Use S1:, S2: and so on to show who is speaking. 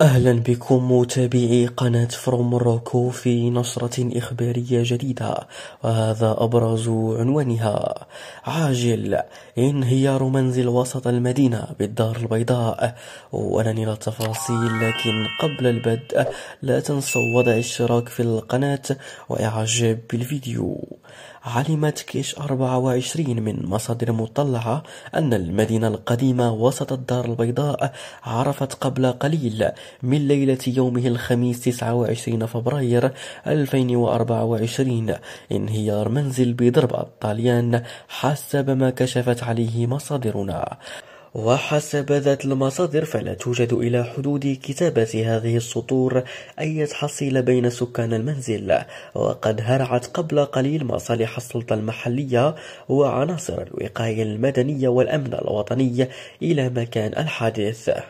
S1: أهلا بكم متابعي قناة فروم روكو في نشرة إخبارية جديدة وهذا أبرز عنوانها عاجل انهيار منزل وسط المدينة بالدار البيضاء ولن إلى التفاصيل لكن قبل البدء لا تنسوا وضع الاشتراك في القناة وإعجاب بالفيديو علمت كيش 24 من مصادر مطلعة أن المدينة القديمة وسط الدار البيضاء عرفت قبل قليل من ليلة يومه الخميس 29 فبراير 2024 انهيار منزل بضرب الطليان حسب ما كشفت عليه مصادرنا وحسب ذات المصادر فلا توجد إلى حدود كتابة هذه السطور أي تحصيل بين سكان المنزل وقد هرعت قبل قليل مصالح السلطة المحلية وعناصر الوقاية المدنية والأمن الوطني إلى مكان الحادث